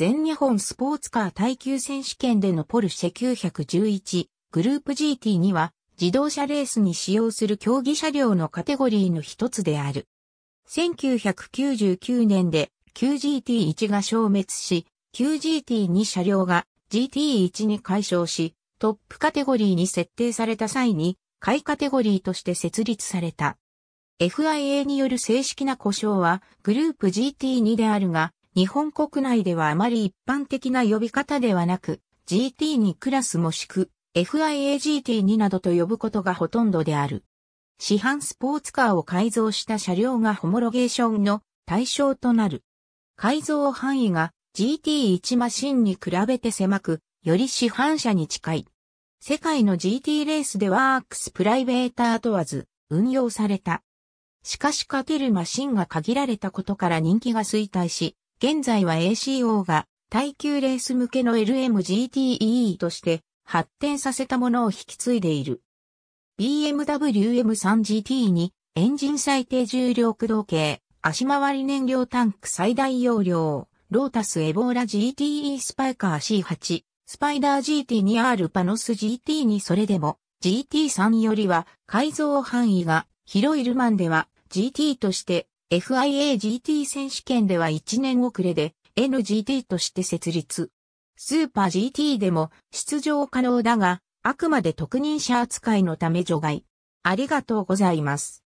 全日本スポーツカー耐久選手権でのポルシェ911グループ GT には自動車レースに使用する競技車両のカテゴリーの一つである。1999年で q g t 1が消滅し、q g t 2車両が GT1 に解消し、トップカテゴリーに設定された際に、下位カテゴリーとして設立された。FIA による正式な故障はグループ GT2 であるが、日本国内ではあまり一般的な呼び方ではなく、GT 2クラスもしく、FIAGT2 などと呼ぶことがほとんどである。市販スポーツカーを改造した車両がホモロゲーションの対象となる。改造範囲が GT1 マシンに比べて狭く、より市販車に近い。世界の GT レースでワークスプライベーター問わず運用された。しかし勝てるマシンが限られたことから人気が衰退し、現在は ACO が耐久レース向けの LMGTE として発展させたものを引き継いでいる。BMW M3GT にエンジン最低重量駆動計、足回り燃料タンク最大容量、ロータスエボーラ GTE スパイカー C8、スパイダー GT2R パノス GT にそれでも GT3 よりは改造範囲が広いルマンでは GT として FIAGT 選手権では1年遅れで NGT として設立。スーパー GT でも出場可能だが、あくまで特任者扱いのため除外。ありがとうございます。